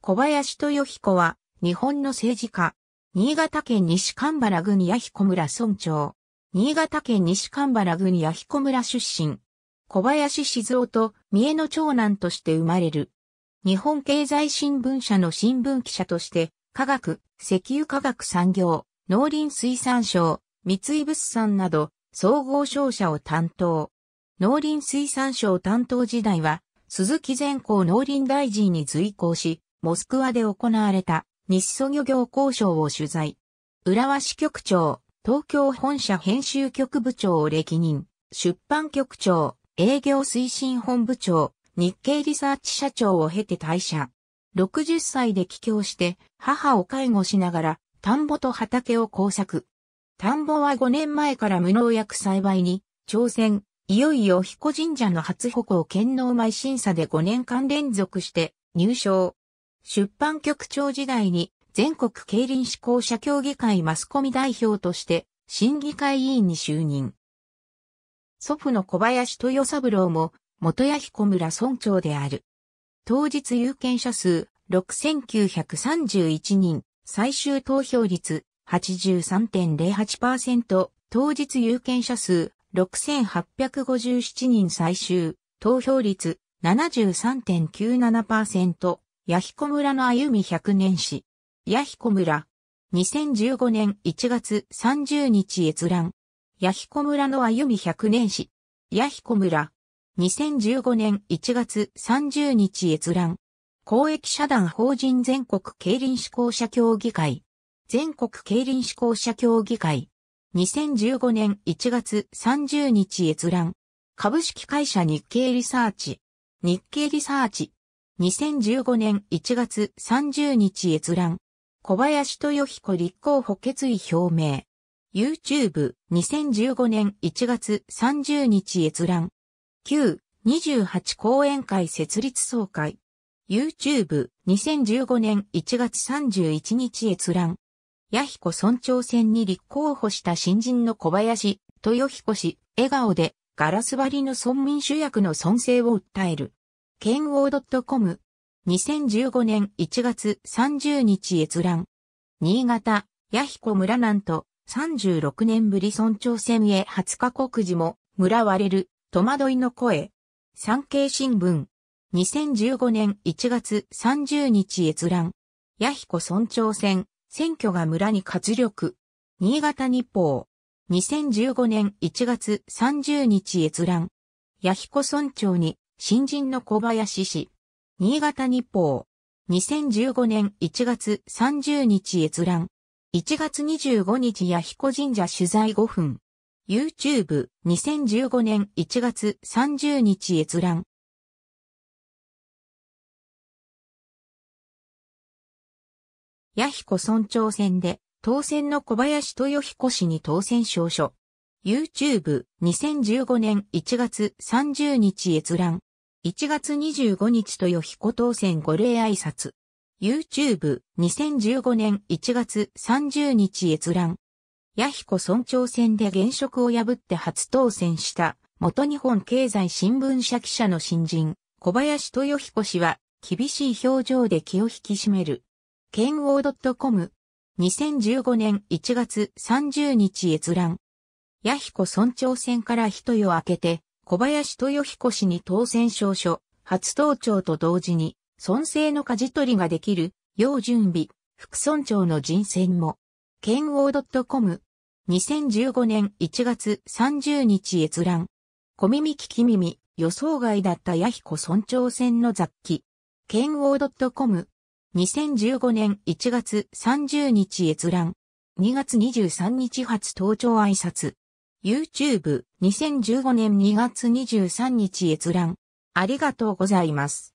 小林豊彦は、日本の政治家、新潟県西神原郡弥彦村村長、新潟県西神原郡弥彦村出身、小林静夫と三重の長男として生まれる。日本経済新聞社の新聞記者として、科学、石油科学産業、農林水産省、三井物産など、総合商社を担当。農林水産省担当時代は、鈴木善光農林大臣に随行し、モスクワで行われた日ソ漁業交渉を取材。浦和支局長、東京本社編集局部長を歴任、出版局長、営業推進本部長、日経リサーチ社長を経て退社。60歳で帰郷して、母を介護しながら、田んぼと畑を工作。田んぼは5年前から無農薬栽培に、挑戦、いよいよ彦神社の初歩行県農米審査で5年間連続して、入賞。出版局長時代に全国競輪志向者協議会マスコミ代表として審議会委員に就任。祖父の小林豊三郎も元谷彦村村長である。当日有権者数6931人、最終投票率83.08%、当日有権者数6857人最終、投票率73.97%、弥彦村の歩み百年史。弥彦村。2015年1月30日閲覧。弥彦村の歩み百年史。弥彦村。2015年1月30日閲覧。公益社団法人全国競輪志向者協議会。全国競輪志向者協議会。2015年1月30日閲覧。株式会社日経リサーチ。日経リサーチ。2015年1月30日閲覧。小林豊彦立候補決意表明。YouTube、2015年1月30日閲覧。9、28講演会設立総会。YouTube、2015年1月31日閲覧。弥彦村長選に立候補した新人の小林、豊彦氏、笑顔で、ガラス張りの村民主役の尊敬を訴える。剣王 .com。2015年1月30日閲覧。新潟、弥彦村なんと36年ぶり村長選へ20日告示も、村割れる、戸惑いの声。産経新聞。2015年1月30日閲覧。弥彦村長選、選挙が村に活力。新潟日報。2015年1月30日閲覧。弥彦村長に新人の小林氏。新潟日報。2015年1月30日閲覧。1月25日弥彦神社取材5分。YouTube、2015年1月30日閲覧。弥彦村長選で、当選の小林豊彦氏に当選証書。YouTube、2015年1月30日閲覧。1月25日豊彦当選5例挨拶。YouTube、2015年1月30日閲覧。八彦村長選で現職を破って初当選した、元日本経済新聞社記者の新人、小林豊彦氏は、厳しい表情で気を引き締める。剣王 .com。2015年1月30日閲覧。八彦村長選から一夜明けて、小林豊彦氏に当選証書、初登庁と同時に、尊制の舵取りができる、要準備、副村長の人選も、剣王 .com、2015年1月30日閲覧、小耳聞き耳、予想外だった弥彦村長選の雑記、剣王 .com、2015年1月30日閲覧、2月23日初登庁挨拶。YouTube2015 年2月23日閲覧。ありがとうございます。